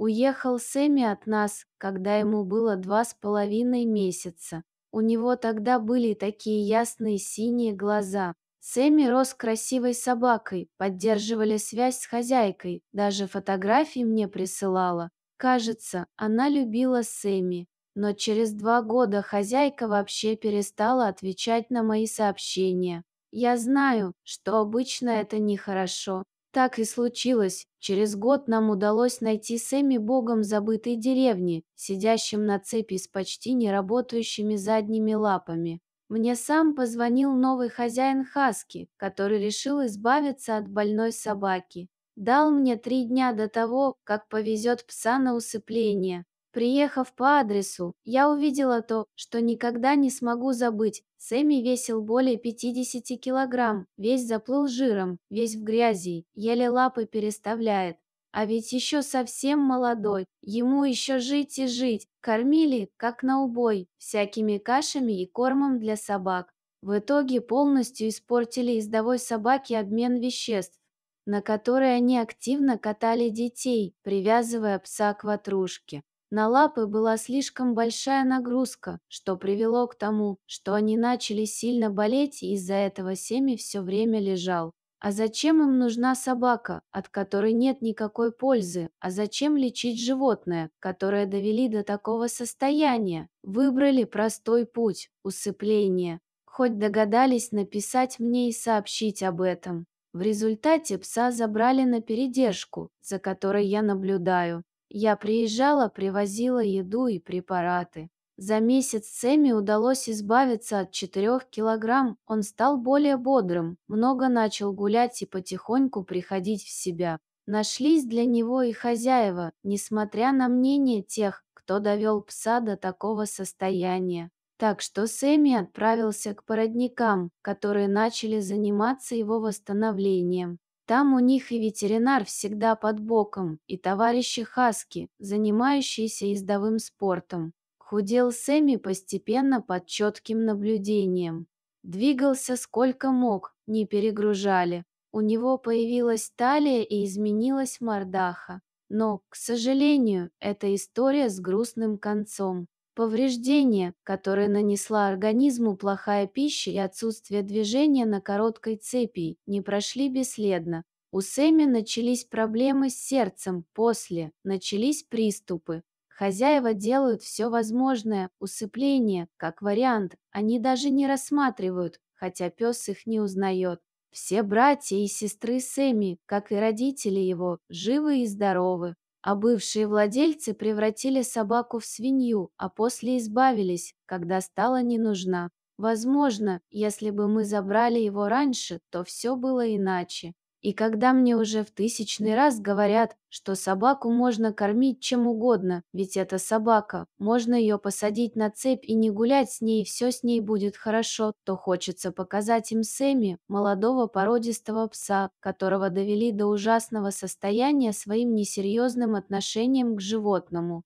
Уехал Сэмми от нас, когда ему было два с половиной месяца. У него тогда были такие ясные синие глаза. Сэмми рос красивой собакой, поддерживали связь с хозяйкой, даже фотографии мне присылала. Кажется, она любила Сэмми. Но через два года хозяйка вообще перестала отвечать на мои сообщения. Я знаю, что обычно это нехорошо, так и случилось. Через год нам удалось найти Сэмми богом забытой деревни, сидящим на цепи с почти неработающими задними лапами. Мне сам позвонил новый хозяин Хаски, который решил избавиться от больной собаки. Дал мне три дня до того, как повезет пса на усыпление. Приехав по адресу, я увидела то, что никогда не смогу забыть. Сэмми весил более 50 килограмм, весь заплыл жиром, весь в грязи, еле лапы переставляет. А ведь еще совсем молодой, ему еще жить и жить. Кормили, как на убой, всякими кашами и кормом для собак. В итоге полностью испортили издовой собаке обмен веществ, на которые они активно катали детей, привязывая пса к ватрушке. На лапы была слишком большая нагрузка, что привело к тому, что они начали сильно болеть, и из-за этого Семи все время лежал. А зачем им нужна собака, от которой нет никакой пользы? А зачем лечить животное, которое довели до такого состояния? Выбрали простой путь – усыпление. Хоть догадались написать мне и сообщить об этом. В результате пса забрали на передержку, за которой я наблюдаю. Я приезжала, привозила еду и препараты. За месяц Сэмми удалось избавиться от 4 килограмм, он стал более бодрым, много начал гулять и потихоньку приходить в себя. Нашлись для него и хозяева, несмотря на мнение тех, кто довел пса до такого состояния. Так что Сэмми отправился к породникам, которые начали заниматься его восстановлением. Там у них и ветеринар всегда под боком, и товарищи Хаски, занимающиеся ездовым спортом. Худел Сэмми постепенно под четким наблюдением. Двигался сколько мог, не перегружали. У него появилась талия и изменилась мордаха. Но, к сожалению, эта история с грустным концом повреждения, которые нанесла организму плохая пища и отсутствие движения на короткой цепи, не прошли бесследно. У Сэми начались проблемы с сердцем, после начались приступы. Хозяева делают все возможное, усыпление, как вариант, они даже не рассматривают, хотя пес их не узнает. Все братья и сестры Сэми, как и родители его, живы и здоровы а бывшие владельцы превратили собаку в свинью, а после избавились, когда стала не нужна. Возможно, если бы мы забрали его раньше, то все было иначе. И когда мне уже в тысячный раз говорят, что собаку можно кормить чем угодно, ведь это собака, можно ее посадить на цепь и не гулять с ней, все с ней будет хорошо, то хочется показать им Сэмми, молодого породистого пса, которого довели до ужасного состояния своим несерьезным отношением к животному.